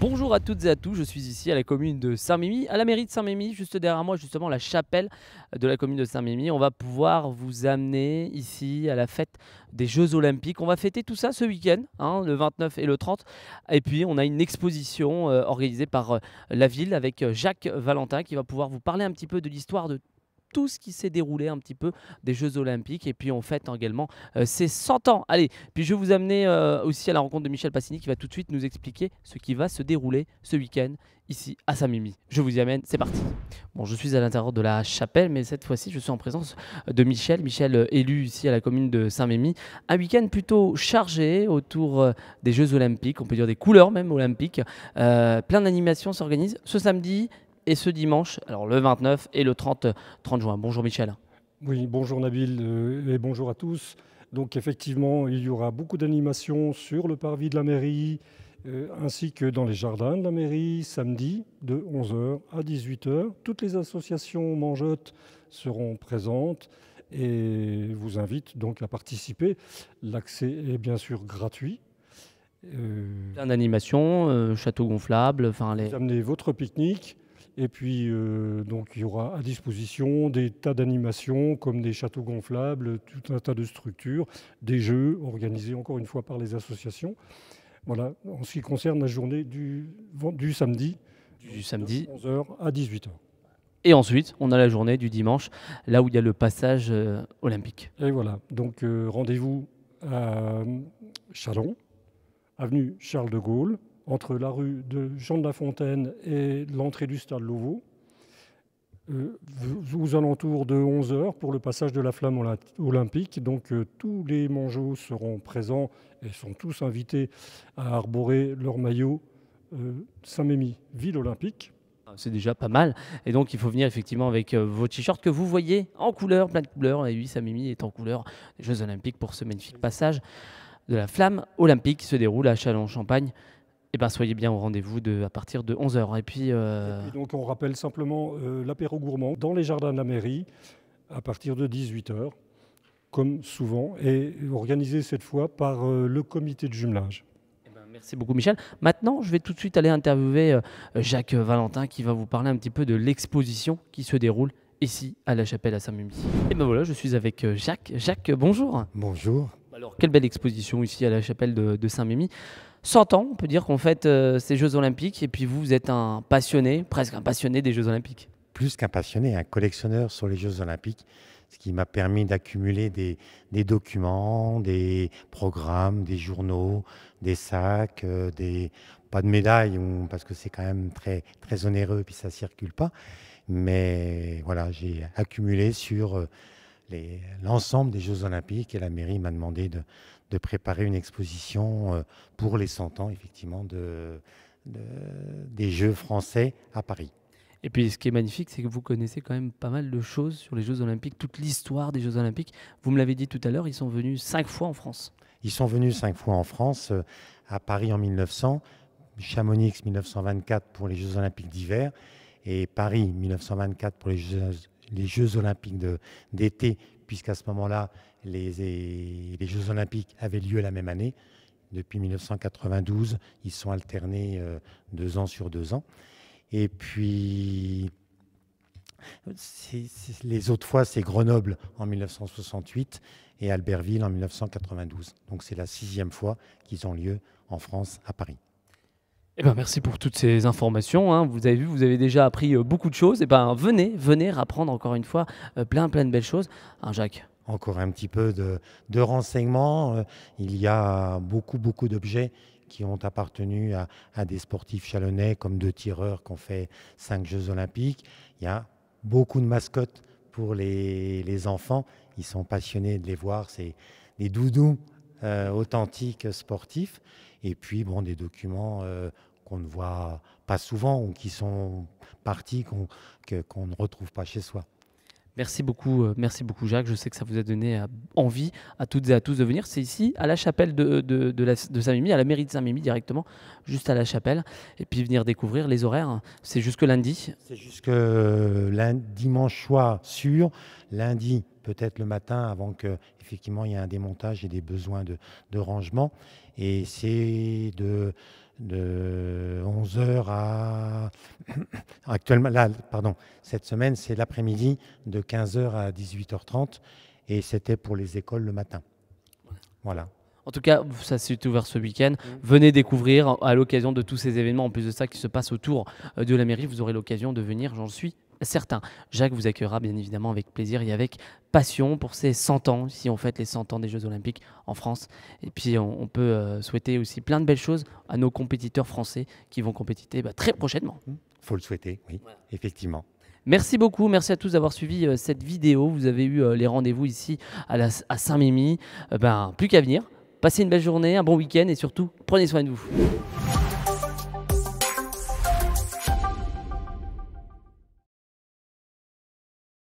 Bonjour à toutes et à tous, je suis ici à la commune de Saint-Mémy, à la mairie de Saint-Mémy, juste derrière moi justement la chapelle de la commune de Saint-Mémy. On va pouvoir vous amener ici à la fête des Jeux Olympiques. On va fêter tout ça ce week-end, hein, le 29 et le 30. Et puis on a une exposition euh, organisée par euh, la ville avec euh, Jacques Valentin qui va pouvoir vous parler un petit peu de l'histoire de tout ce qui s'est déroulé un petit peu des Jeux Olympiques. Et puis on fête également ces euh, 100 ans. Allez, puis je vais vous amener euh, aussi à la rencontre de Michel Passini qui va tout de suite nous expliquer ce qui va se dérouler ce week-end ici à saint mémy Je vous y amène, c'est parti. Bon, je suis à l'intérieur de la chapelle, mais cette fois-ci, je suis en présence de Michel. Michel, euh, élu ici à la commune de Saint-Mémy. Un week-end plutôt chargé autour des Jeux Olympiques, on peut dire des couleurs même olympiques. plein d'animations s'organisent ce samedi, et ce dimanche, alors le 29 et le 30, 30 juin. Bonjour Michel. Oui, bonjour Nabil euh, et bonjour à tous. Donc effectivement, il y aura beaucoup d'animations sur le parvis de la mairie, euh, ainsi que dans les jardins de la mairie, samedi de 11h à 18h. Toutes les associations mangeotes seront présentes et vous invite donc à participer. L'accès est bien sûr gratuit. Euh, d'animations, euh, château gonflable, enfin les... Vous amenez votre pique-nique. Et puis, euh, donc, il y aura à disposition des tas d'animations comme des châteaux gonflables, tout un tas de structures, des jeux organisés encore une fois par les associations. Voilà, en ce qui concerne la journée du, samedi, du samedi. 11h à 18h. Et ensuite, on a la journée du dimanche, là où il y a le passage euh, olympique. Et voilà, donc euh, rendez-vous à Chalon, avenue Charles de Gaulle, entre la rue de Jean de la Fontaine et l'entrée du stade Louveau, euh, aux alentours de 11h pour le passage de la flamme olympique. Donc euh, tous les mangeaux seront présents et sont tous invités à arborer leur maillot euh, Saint-Mémy, ville olympique. Ah, c'est déjà pas mal. Et donc, il faut venir effectivement avec euh, vos t-shirts que vous voyez en couleur, plein de couleurs. Et oui, Samimi est en couleur des Jeux Olympiques pour ce magnifique passage de la flamme olympique qui se déroule à Chalon-Champagne. Eh ben, soyez bien au rendez-vous de, à partir de 11h. Euh, et puis, donc, on rappelle simplement euh, l'apéro gourmand dans les jardins de la mairie à partir de 18h, comme souvent, et organisé cette fois par euh, le comité de jumelage. Eh ben, merci beaucoup Michel. Maintenant, je vais tout de suite aller interviewer Jacques Valentin qui va vous parler un petit peu de l'exposition qui se déroule ici à la chapelle à Saint-Mimi. Et eh ben voilà, je suis avec Jacques. Jacques, bonjour. Bonjour. Alors, quelle belle exposition ici à la chapelle de, Saint-Mémy. 100 ans, on peut dire qu'on fait euh, ces Jeux Olympiques. Et puis, vous, vous êtes un passionné, presque un passionné des Jeux Olympiques. Plus qu'un passionné, un collectionneur sur les Jeux Olympiques, ce qui m'a permis d'accumuler des, documents, des programmes, des journaux, des sacs, euh, des pas de médailles, parce que c'est quand même très, très onéreux, puis ça circule pas. Mais voilà, j'ai accumulé sur. Euh, l'ensemble des Jeux Olympiques. Et la mairie m'a demandé de, préparer une exposition euh, pour les 100 ans, effectivement, des Jeux français à Paris. Et puis ce qui est magnifique, c'est que vous connaissez quand même pas mal de choses sur les Jeux Olympiques, toute l'histoire des Jeux Olympiques. Vous me l'avez dit tout à l'heure, ils sont venus cinq fois en France. Ils sont venus cinq fois en France, euh, à Paris en 1900, Chamonix 1924 pour les Jeux Olympiques d'hiver et Paris 1924 pour les Jeux les Jeux olympiques d'été, puisqu'à ce moment-là, les, Jeux olympiques avaient lieu la même année. Depuis 1992, ils sont alternés euh, deux ans sur deux ans. Et puis, les autres fois, c'est Grenoble en 1968 et Albertville en 1992. Donc c'est la sixième fois qu'ils ont lieu en France, à Paris. Eh ben, merci pour toutes ces informations. Hein. Vous avez vu, vous avez déjà appris euh, beaucoup de choses. Eh ben, venez, venez apprendre encore une fois euh, plein, plein de belles choses. Hein, Jacques Encore un petit peu de, renseignements. Euh, il y a beaucoup, beaucoup d'objets qui ont appartenu à, des sportifs chalonnais comme deux tireurs qui ont fait cinq Jeux olympiques. Il y a beaucoup de mascottes pour les, les enfants. Ils sont passionnés de les voir. C'est des doudous authentiques sportifs. Et puis, bon, des documents qu'on ne voit pas souvent ou qui sont partis qu'on ne retrouve pas chez soi. Merci beaucoup, euh, merci beaucoup Jacques. Je sais que ça vous a donné euh, envie à toutes et à tous de venir. C'est ici, à la chapelle de, de, Saint-Mimi, à la mairie de Saint-Mimi directement, juste à la chapelle. Et puis venir découvrir les horaires. C'est jusque lundi. C'est jusque euh, lundi, dimanche soir sûr. Lundi, peut-être le matin, avant que effectivement il y ait un démontage et des besoins de, de rangement. Et c'est de de 11h à... Actuellement, là, pardon, cette semaine, c'est l'après-midi de 15h à 18h30 et c'était pour les écoles le matin. Voilà. En tout cas, ça s'est ouvert ce week-end. Mmh. Venez découvrir à l'occasion de tous ces événements, en plus de ça qui se passe autour euh, de la mairie. Vous aurez l'occasion de venir, j'en suis Certains. Jacques vous accueillera bien évidemment avec plaisir et avec passion pour ces 100 ans, si on fête les 100 ans des Jeux Olympiques en France. Et puis on, peut euh, souhaiter aussi plein de belles choses à nos compétiteurs français qui vont compétiter bah, très prochainement. Mmh. Faut le souhaiter, oui, effectivement. Merci beaucoup, merci à tous d'avoir suivi euh, cette vidéo. Vous avez eu euh, les rendez-vous ici à, saint mimi ben, plus qu'à venir. Passez une belle journée, un bon week-end et surtout, prenez soin de vous.